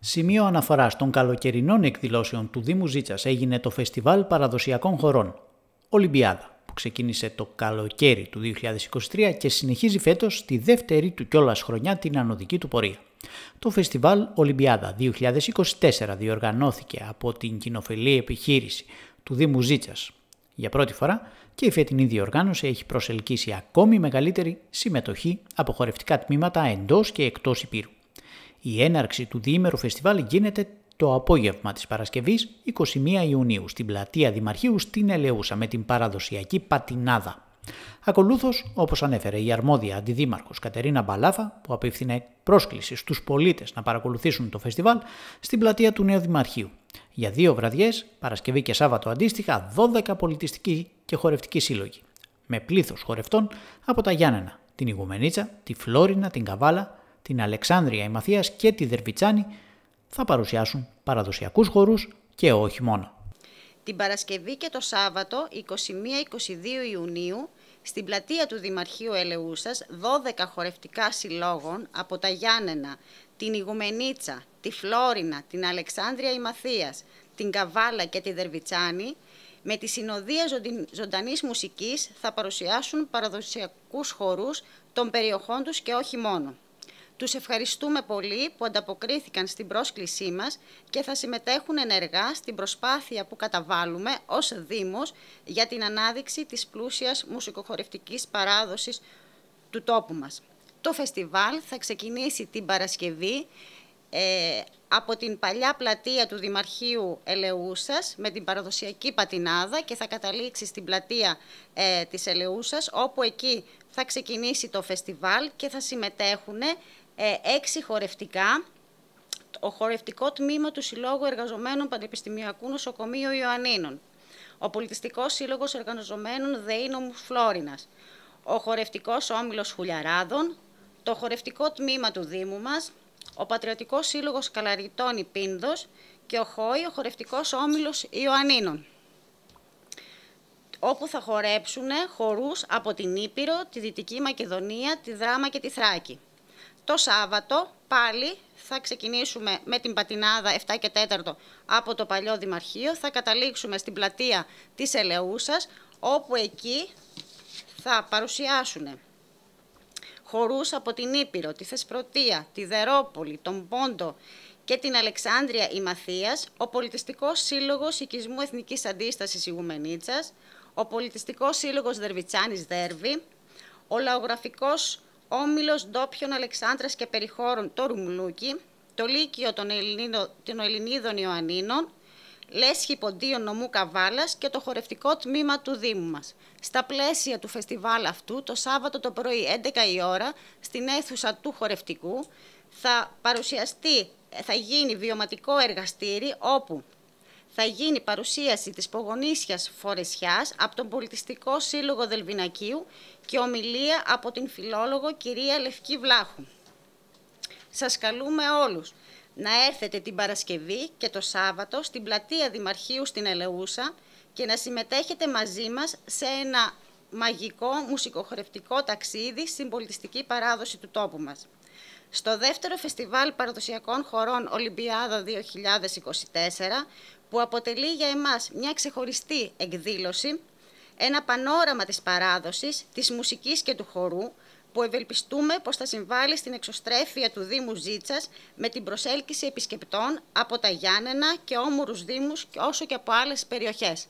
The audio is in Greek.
Σημείο αναφοράς των καλοκαιρινών εκδηλώσεων του Δήμου Ζήτσας έγινε το Φεστιβάλ Παραδοσιακών Χωρών Ολυμπιάδα, που ξεκίνησε το καλοκαίρι του 2023 και συνεχίζει φέτος τη δεύτερη του κιόλας χρονιά την ανωδική του πορεία. Το Φεστιβάλ Ολυμπιάδα 2024 διοργανώθηκε από την κοινοφελή επιχείρηση του Δήμου Ζήτσας για πρώτη φορά και η φετινή διοργάνωση έχει προσελκύσει ακόμη μεγαλύτερη συμμετοχή από χορευτικά τμήματα εντός και εκτός Υπήρου. Η έναρξη του διήμερου φεστιβάλ γίνεται το απόγευμα της Παρασκευής 21 Ιουνίου στην πλατεία Δημαρχείου στην Ελεούσα με την παραδοσιακή πατινάδα. Ακολούθως, όπως ανέφερε η αρμόδια αντιδήμαρχος Κατερίνα Μπαλάφα, που απίφθινε πρόσκληση στους πολίτες να παρακολουθήσουν το φεστιβάλ στην πλατεία του Νέου Δημαρχείου. Για δύο βραδιές, Παρασκευή και Σάββατο αντίστοιχα, 12 πολιτιστικοί και χορευτικοί σύλλογοι. Με πλήθος χορευτών από τα Γιάννενα, την Ιγουμενίτσα, τη Φλόρινα, την Καβάλα, την Αλεξάνδρεια η Μαθίας και τη Δερβιτσάνη θα παρουσιάσουν παραδοσιακούς χορούς και όχι μόνο. Την Παρασκευή και το Σάββατο 21-22 Ιουνίου στην πλατεία του Δημαρχείου Ελεούσας 12 χορευτικά συλλόγων από τα Γιάννενα, την Ιγουμενίτσα, τη Φλόρινα, την Αλεξάνδρεια η Μαθίας, την Καβάλα και τη Δερβιτσάνη με τη συνοδεία ζωντανής μουσικής θα παρουσιάσουν παραδοσιακούς χορούς των περιοχών τους και όχι μόνο. Τους ευχαριστούμε πολύ που ανταποκρίθηκαν στην πρόσκλησή μας και θα συμμετέχουν ενεργά στην προσπάθεια που καταβάλουμε ως Δήμος για την ανάδειξη της πλούσιας μουσικοχορευτικής παράδοσης του τόπου μας. Το φεστιβάλ θα ξεκινήσει την Παρασκευή ε, από την παλιά πλατεία του Δημαρχείου Ελεούσας με την παραδοσιακή πατινάδα και θα καταλήξει στην πλατεία ε, της Ελεούσας όπου εκεί θα ξεκινήσει το φεστιβάλ και θα συμμετέχουν έξι ε, χορευτικά, ο χορευτικό τμήμα του Συλλόγου Εργαζομένων Πανεπιστημιακού Νοσοκομείου Ιωαννίνων, ο Πολιτιστικός Σύλλογος Εργαζομένων Δεήνων Φλόρινας, ο Χορευτικός Όμιλος Χουλιαράδων, το χορευτικό τμήμα του Δήμου μας, ο Πατριωτικός Σύλλογος Καλαριτών Υπίνδο. και ο ΧΟΗ, ο Χορευτικός Όμιλος Ιωαννίνων όπου θα χορέψουν χορούς από την Ήπειρο, τη Δυτική Μακεδονία, τη Δράμα και τη Θράκη. Το Σάββατο πάλι θα ξεκινήσουμε με την πατινάδα 7 και 4 από το παλιό Δημαρχείο. Θα καταλήξουμε στην πλατεία της Ελεούσας, όπου εκεί θα παρουσιάσουν χορούς από την Ήπειρο, τη Θεσπρωτεία, τη Δερόπολη, τον Πόντο και την Αλεξάνδρεια Ημαθίας, ο Πολιτιστικός Σύλλογος Οικισμού Εθνικής Αντίστασης Ιγουμενίτσας, ο Πολιτιστικός Σύλλογος Δερβιτσάνης Δέρβη, ο Λαογραφικός Όμιλος Ντόπιων Αλεξάνδρας και Περιχώρων το Ρουμλούκι, το Λύκειο των, Ελληνίδων, Ιωαννίνων, Λέσχη Ποντίων Νομού Καβάλας και το χορευτικό τμήμα του Δήμου μας. Στα πλαίσια του φεστιβάλ αυτού, το Σάββατο το πρωί 11 η ώρα, στην αίθουσα του χορευτικού, θα παρουσιαστεί, θα γίνει βιωματικό εργαστήρι όπου θα γίνει παρουσίαση της Πογωνίσιας Φορεσιάς από τον Πολιτιστικό Σύλλογο Δελβινακίου και ομιλία από την φιλόλογο κυρία Λευκή Βλάχου. Σας καλούμε όλους να έρθετε την Παρασκευή και το Σάββατο στην πλατεία Δημαρχείου στην Ελεούσα και να συμμετέχετε μαζί μας σε ένα μαγικό μουσικοχρευτικό ταξίδι στην πολιτιστική παράδοση του τόπου μας. Στο δεύτερο Φεστιβάλ Παραδοσιακών Χωρών Ολυμπιάδα 2024 που αποτελεί για εμάς μια ξεχωριστή εκδήλωση, ένα πανόραμα της παράδοσης, της μουσικής και του χορού, που ευελπιστούμε πως θα συμβάλλει στην εξωστρέφεια του Δήμου Ζήτσας με την προσέλκυση επισκεπτών από τα Γιάννενα και όμορους Δήμους όσο και από άλλες περιοχές.